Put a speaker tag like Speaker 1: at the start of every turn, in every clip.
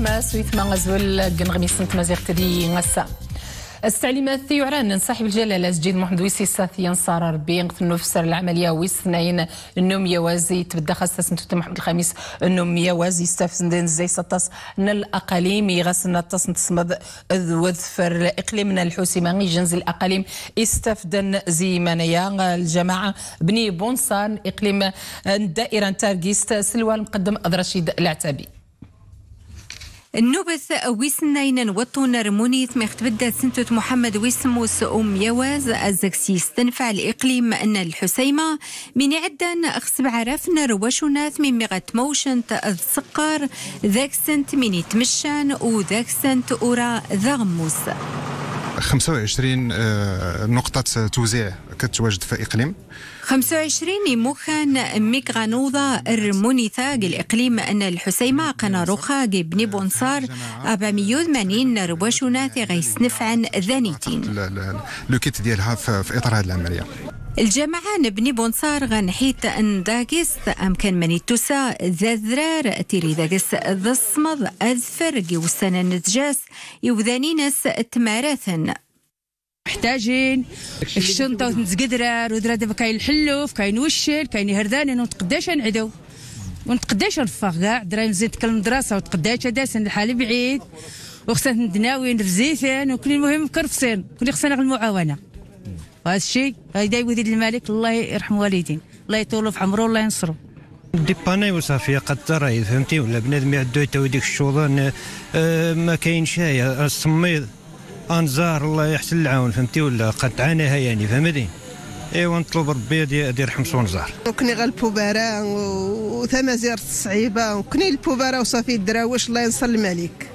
Speaker 1: ما سويت ما غزول جنغمي سنت مازيغ تدي غسا استعليمات ثيوران صاحب الجلالة سجيد محمد ويسي ساثيا صار ربي نغثنو فسر العملية ويسنين النوم وازي تبدا خاصة سنتو محمد الخميس يوازي وازي دين زي سطاس ن الأقاليم يغسلنا تصن نتصمد وذفر إقليمنا الحوسي ماني جنز الأقاليم استفدن زي مانيا الجماعة بني بونسان إقليم
Speaker 2: الدائرة تارجيست سلوان مقدم أدرشيد العتابي نوبث ويسنين وطن رمونيث مختبدة سنتة محمد ويسموس أم يواز الزكسي استنفع الإقليم أن الحسيمة من عدن أخصب عرفنا رواشوناث من مغة موشنت تأذسقار ذاك سنت من تمشان وذاك سنت أورا ذغموس
Speaker 1: 25 آه، نقطة توزيع كتواجد في إقليم
Speaker 2: 25 مخان ميكغانوضة الرمونيثا الإقليم أن الحسيمة قنا رخا بني بونصار أباميوذ مانين رواشونا غيس نفعا ذانيتين
Speaker 3: لوكيت ديالها في إطار هذه العملية
Speaker 2: الجامعة نبني بونصار غنحيت داكس أمكن من توسا ذذرار تيري داكس ذصمض أذفر يوسانا نتجاس يوذاني ناس تماراثن محتاجين الشنطة وتنزقدرار ودرا كاين الحلوف كاين وشل كاين هردان
Speaker 1: ونتقداش نعدو ونتقداش نفاغ كاع دراي نزيد تكلم المدرسة وتقداش داسن الحال بعيد وخصنا ندناوي نفزيثن وكل المهم كرفسين كل خصنا المعاونة وهذا الشيء هيدا يولد الملك الله يرحم والدين الله يطولوا في عمره الله ينصره
Speaker 3: ديباني وصافي راهي فهمتي ولا بنادم يعدو تو ديك الشوضان آه، ما كاينش هاي الصميد آه، انزار الله يحسن العون فهمتي ولا قد عانيها يعني فهمتي ايوا نطلب ربي يدي يرحم صونزار
Speaker 1: وكني غا
Speaker 2: البوبارا وثما زيارة الصعيبة وكني البوبارا وصافي الدراويش الله ينصر الملك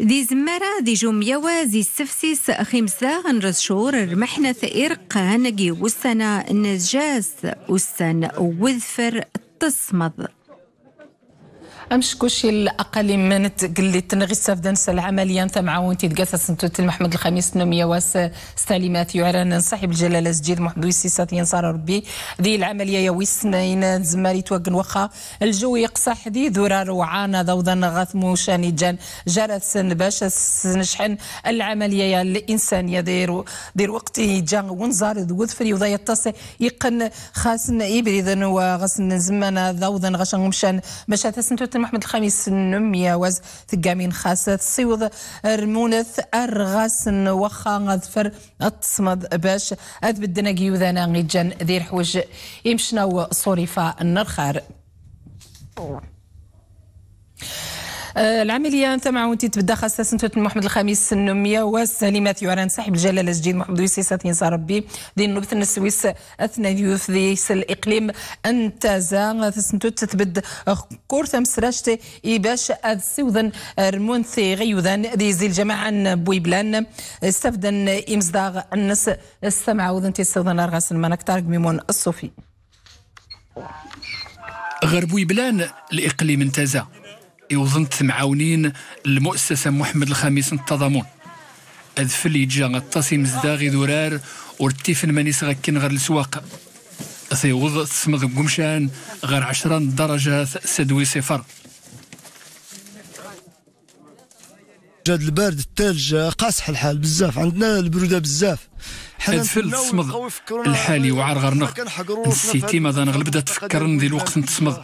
Speaker 2: دي زمارة دي جوم يوازي السفسيس خمسة غنرز شهور رمحنا إرق هنقي والسنة نجاس والسنة وذفر تصمد امش كلشي الاقل
Speaker 1: من تقلت نغيسة في دنسة العملية مع معاون تيتقاسا سنتوت محمد الخميس نومية واس استلمات يعران صاحب الجلالة سجيل محمد ويسيسات ينصار ربي ذي العملية يا ويسنين زماري توقن وخا الجو يقصى حدي ذرار روعانا ضوضا غاثمو موشاني جان جرس سن باش نشحن العملية يا الإنسانية دير دير وقت جان ونزار وذفري وضا يتصي يقن خاصنا إبريدن وغسن زمانا ضوضا غشان مشان باش تسنتوت محمد الخامس نمية واز ثقامين خاص تصيوض رمونث أرغاس وخا غذفر أتصمد باش أذبدنا قيوذانا غيجان ذير حوج يمشناو صوريفا النرخار آه، العمليه مع وانت تبدا خاصه سنتوت محمد الخامس النميه وسليمه يوران صاحب الجلاله الجديد محمد ويسيس تنسى ربي دين نبث السويس اثنا يوث ديس الاقليم انتزا سنتوت تبد كور مسراشتي باش سوذن رمون سي غيوذن دي زي الجماعه بويبلان استفدن امزداغ النس السمع وذن تيستوذن ارغاس المنك طارق ميمون الصوفي
Speaker 3: غربوي بلان الإقليم انتزا يوظن معاونين المؤسسه محمد الخامس التضامن ادفل يجا غطاسي مزداغي دورار ورتيفن مانيس غاكين غير السواق ثيوض تسمد قمشان غير عشرة درجات سدوي صفر جاد البرد الثلج قاصح الحال بزاف عندنا البروده بزاف الفل تصمد الحالي نغ نسيتي ماذا نغلب بدا تفكر ندي الوقت نتصمد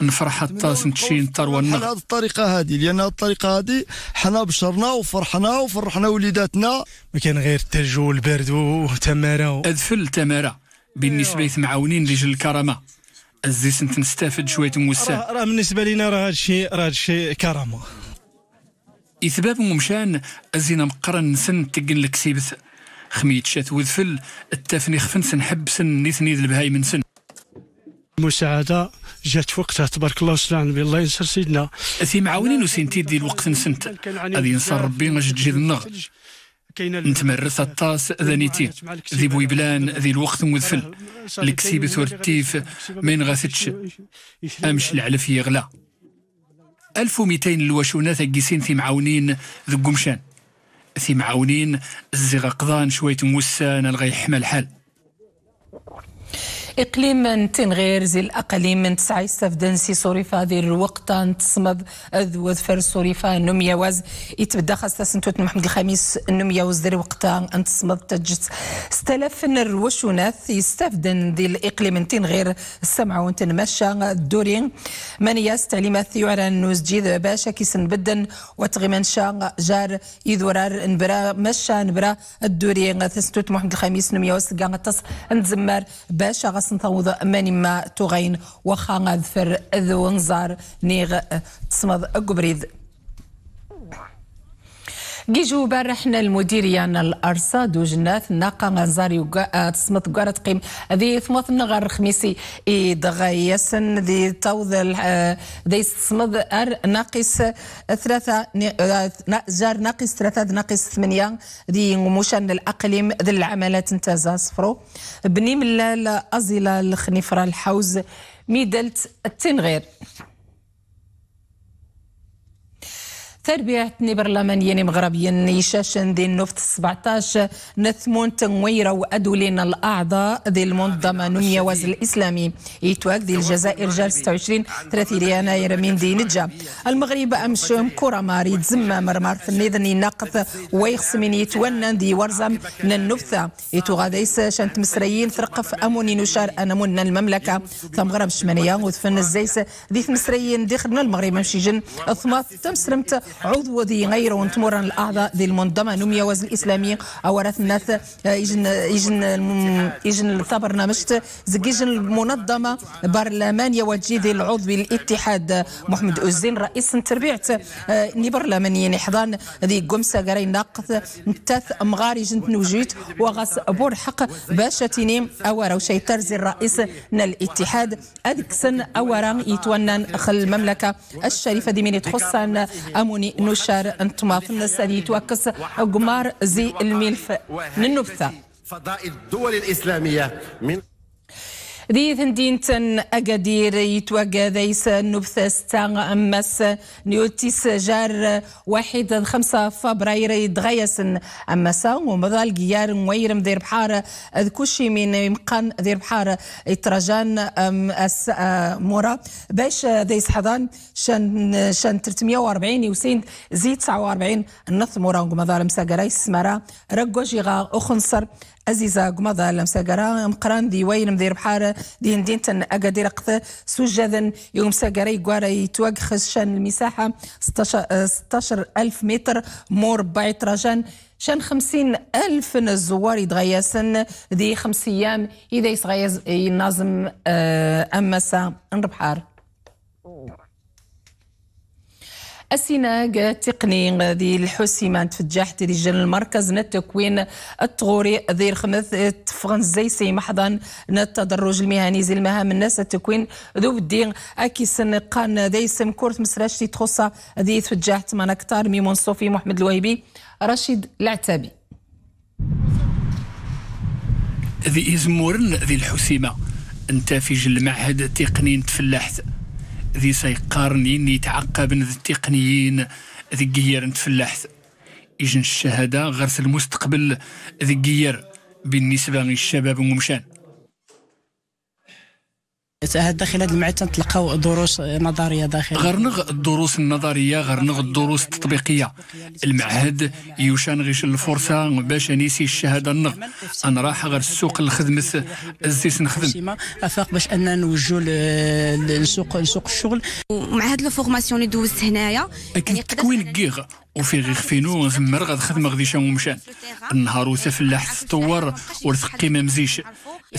Speaker 3: نفرح الطاس نتشي نطروا هذه الطريقه هذه لان هذه الطريقه هذه حنا بشرنا وفرحنا وفرحنا وليداتنا ما كان غير الثلج والبرد وتماره و... ادفل تماره بالنسبه أيوة. معاونين لجل الكرامه الزيس نستافد شويه موسى راه بالنسبه لنا راه هذا الشيء راه هذا الشيء كرامه إثباب ممشان أزين مقرن سن تقن لكسيبث خميت شات وذفل التافني خفن سن حب سن نيثني البهاي من سن المساعدة جات وقتها تبارك الله وسلام الله ينصر سيدنا أثي معاونين وسنتي دي الوقت نسنت غادي ينصر ربي غاش تجي النغ نتمرس الطاس ذنيتي ذي بويبلان ذي الوقت مذفل لكسيبة ورتيف ما ينغاثتش أمش العلف يغلا 1200 الواشونات كيسين في معاونين ذو قمشان في معاونين الزغقضان شوية موسان الغي يحمى الحال
Speaker 1: إقليم تنغير زي الأقليم من تسعي سي صوريفا ذي الوقت تصمد ذو ذفر صوريفا نمية واز يتبدا خاصة سنتوت محمد الخميس نمية واز ذي الوقت أن تصمد تجت نروش الروشونات يستفدن ذي الإقليم تنغير السمع ونتنمشى الدوري منياس تعليمات يعرى نوز جيد باشا كيسن بدن وتغيمن شا جار يذورار نبرا مشا نبرا الدورين سنتوت محمد الخميس نمية واز تص انتزمر باشا غسن توض ماني ما تغين وخا غادفر ذو نزار نيغ تصمد قبريد جيجو بارحنا المديرية الأرصة دو جنات ناقة غنزاري آه، تصمت قارة قيم ذي ثموث نغر خميسي إدغيسن ذي توض آه، ذي تصمد أر ناقص آه، ثلاثة جار ناقص ثلاثة ناقص ثمانية ذي موشان الأقليم ذي العملات انتزا صفرو بني ملال أزيلا الخنيفرة الحوز ميدلت التنغير تربية برلمانيين مغربيين نيشاش دي النفط 17 نثمون تنويرة وأدولين الأعضاء ذي المنظمة نونية واز الإسلامي ايتواك ذي الجزائر جال 26 30 يناير من دي نجا المغرب أمشم كرة ماري تزمى مرمار ثنيذني ناقث من يتونن دي ورزم من النفثة غاديس شانت مصريين ثرقف أموني نشار أنمون المملكة ثم غرب شمانية وثفن الزيس ذي مصريين دي المغرب امشي جن ثماث تمسرمت عضو ذي غير ونتمر الاعضاء ذي المنظمه نمية وزن الاسلامي اورث الناس يجن يجن يجن برنامج زكيجن المنظمه برلمانيه وجي ذي العضو الاتحاد محمد اوزين رئيس تربيعه آه، ني برلمانيه نحضان ذي قمسه قري ناقص نتاث مغاري جنت نوجيت وغاس برحق باشا تيني اورا وشي ترزي الرئيس الاتحاد ادكسن اورا يتونن خل المملكه الشريفه دي من تخصن امون عوني نشار في النسالي توكس قمار زي الملف للنبثة فضاء الدول الإسلامية من ذي تن أقدير يتوقع ذيس نبثة ستان أمس نيوتيس جار واحد خمسة فبراير يتغيسن أمس ومضال قيار مويرم ذير بحار ذكوشي من مقان ذير بحار أم أس آه، مورا باش ذيس حضان شان شان 340 يوسين زي 49 النث مورا ومضال مساقرا مرا رقوجي غا أخنصر عزيزة قمضة لمساقرا مقران ذي وين مذير بحار دين تن أكادير قط سجدا يوم سجري جوار يتوقخ شان المساحة 16, آه، ألف متر مربع تراجان شان خمسين ألف زوار يتغيسن دي خمس أيام إذا يتغيس ينظم آه، أمسا نربحار السيناغ تقني ذي الحسي ما تفجحت رجال المركز نتكوين التغوري ذي الخمث تفغن سي محضن نتدرج المهني زي المهام الناس التكوين ذو بدي اكي سن قان ذي سم كورت مسراش تخص ذي تفجح تمان اكتر ميمون صوفي محمد الوهيبي رشيد العتابي
Speaker 3: ذي إزمورن ذي الحسيمة انتافج المعهد التقني تفلحت ذي سيقارنين يتعقبن ذي التقنيين ذي قير نتفلحت إجن الشهادة غرس المستقبل ذي قير بالنسبة للشباب ومشان
Speaker 1: داخل هذا المعهد تنطلقوا دروس نظريه داخل
Speaker 3: غرنغ الدروس النظريه غرنغ الدروس التطبيقيه المعهد يوشان غيش الفرصه باش نيسي الشهاده النغ انا راح غير السوق الخدمة الزيس نخدم افاق باش اننا نوجهوا
Speaker 1: لسوق سوق الشغل
Speaker 2: ومع هاد فورماسيون اللي دوزت هنايا يعني
Speaker 3: تكوين كيغ وفي غيخ خفينو غنزمر غادي شان ومشان النهار وتا فلاح تطور ورثقي ما مزيش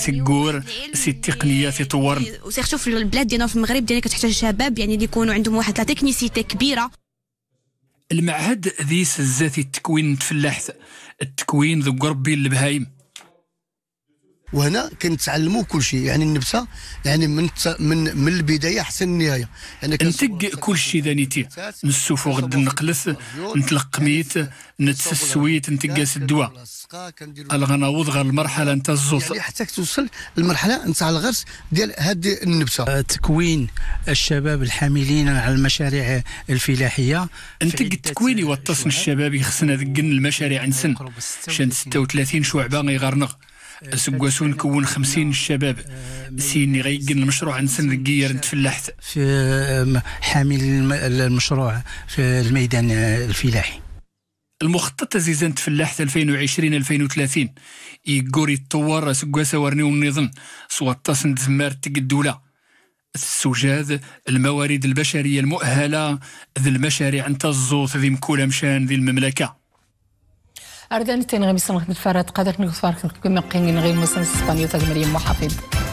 Speaker 3: تكور سي التقنيه طور
Speaker 2: وسيرتو في البلاد ديالنا في المغرب ديالنا كتحتاج الشباب يعني اللي يكونوا عندهم واحد لا تكنيسيتي كبيره
Speaker 3: المعهد ذي الزاتي التكوين تفلاحت التكوين ذو ربي البهايم وهنا كنتعلموا كل شيء يعني النبته يعني من من من البدايه حتى النهايه يعني نتق كل شيء دانيتي نسوفو وغد نقلس نتلقميت نتسويت نتقاس الدواء الغناوض غير المرحله نتاع الزوط يعني حتى توصل للمرحله نتاع الغرس ديال هذه النبته آه، تكوين الشباب الحاملين على المشاريع الفلاحيه انتك التكويني والتصميم الشبابي خصنا ذقن المشاريع نسن شان 36 شعبه غيغرنغ سكواسو نكون خمسين شباب سيني غيقن المشروع نسن سن الكير في حامل المشروع في الميدان الفلاحي المخطط زيزان تفلحت 2020 2030 يقوري الطوار سكواسا ورني النظام سوا تصن تزمار الدوله السجاد الموارد البشريه المؤهله ذي المشاريع انت الزوط ذي مكولا مشان ذي المملكه
Speaker 1: أردان تنغمي قادر فرات قدر نغفار كمقين غير مسنس إسبانيو تغمريم محافظ